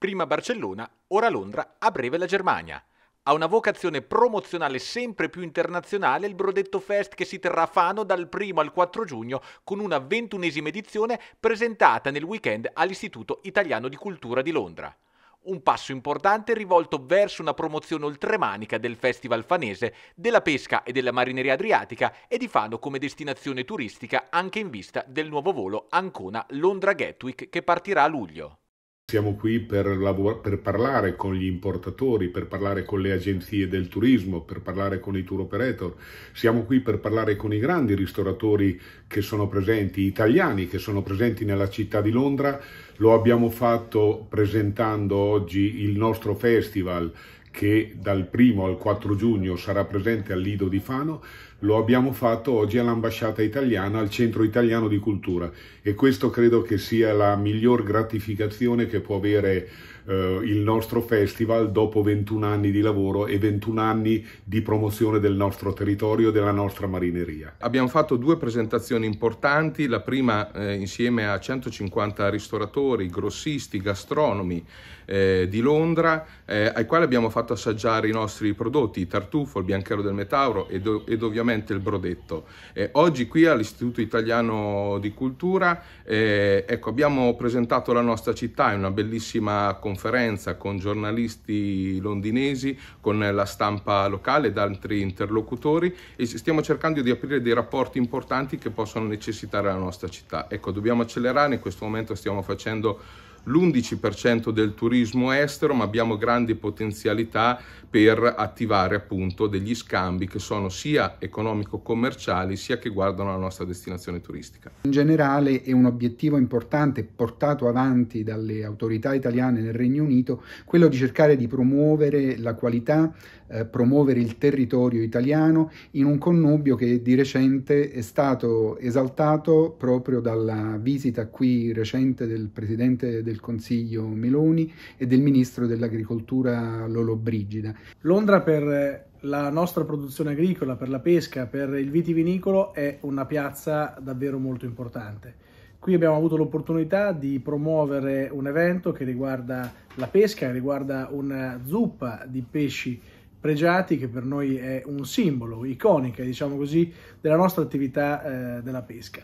Prima Barcellona, ora Londra, a breve la Germania. Ha una vocazione promozionale sempre più internazionale il Brodetto Fest che si terrà a Fano dal 1 al 4 giugno con una ventunesima edizione presentata nel weekend all'Istituto Italiano di Cultura di Londra. Un passo importante rivolto verso una promozione oltremanica del festival fanese, della pesca e della marineria adriatica e di Fano come destinazione turistica anche in vista del nuovo volo Ancona-Londra-Gatwick che partirà a luglio. Siamo qui per, lavor- per, parlare con gli importatori, per parlare con le agenzie del turismo, per parlare con i tour operator. Siamo qui per parlare con i grandi ristoratori che sono presenti, italiani che sono presenti nella città di Londra. Lo abbiamo fatto presentando oggi il nostro festival che dal 1 al 4 giugno sarà presente al Lido di Fano lo abbiamo fatto oggi all'ambasciata italiana, al centro italiano di cultura e questo credo che sia la miglior gratificazione che può avere eh, il nostro festival dopo 21 anni di lavoro e 21 anni di promozione del nostro territorio e della nostra marineria. Abbiamo fatto due presentazioni importanti, la prima eh, insieme a 150 ristoratori, grossisti, gastronomi eh, di Londra eh, ai quali abbiamo fatto assaggiare i nostri prodotti, il tartufo, il bianchero del metauro ed, ed ovviamente ovviamente il brodetto. Eh, oggi qui all'Istituto Italiano di Cultura eh, ecco, abbiamo presentato la nostra città in una bellissima conferenza con giornalisti londinesi, con la stampa locale ed altri interlocutori e stiamo cercando di aprire dei rapporti importanti che possono necessitare la nostra città. Ecco, dobbiamo accelerare, in questo momento stiamo facendo l'11% del turismo estero, ma abbiamo grandi potenzialità per attivare appunto degli scambi che sono sia economico-commerciali sia che guardano la nostra destinazione turistica. In generale è un obiettivo importante portato avanti dalle autorità italiane nel Regno Unito quello di cercare di promuovere la qualità, eh, promuovere il territorio italiano in un connubio che di recente è stato esaltato proprio dalla visita qui recente del Presidente del del Consiglio Meloni e del Ministro dell'Agricoltura Lolo Brigida. Londra per la nostra produzione agricola, per la pesca, per il vitivinicolo è una piazza davvero molto importante. Qui abbiamo avuto l'opportunità di promuovere un evento che riguarda la pesca, riguarda una zuppa di pesci Pregiati che per noi è un simbolo, iconica, diciamo così, della nostra attività eh, della pesca.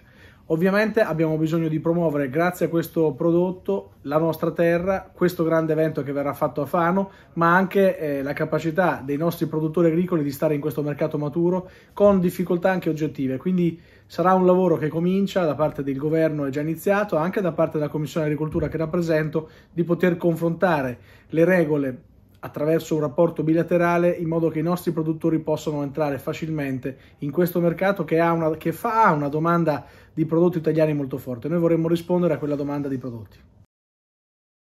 Ovviamente abbiamo bisogno di promuovere, grazie a questo prodotto, la nostra terra, questo grande evento che verrà fatto a Fano, ma anche eh, la capacità dei nostri produttori agricoli di stare in questo mercato maturo con difficoltà anche oggettive. Quindi sarà un lavoro che comincia da parte del governo, è già iniziato, anche da parte della Commissione Agricoltura che rappresento, di poter confrontare le regole attraverso un rapporto bilaterale in modo che i nostri produttori possano entrare facilmente in questo mercato che, una, che fa una domanda di prodotti italiani molto forte. Noi vorremmo rispondere a quella domanda di prodotti.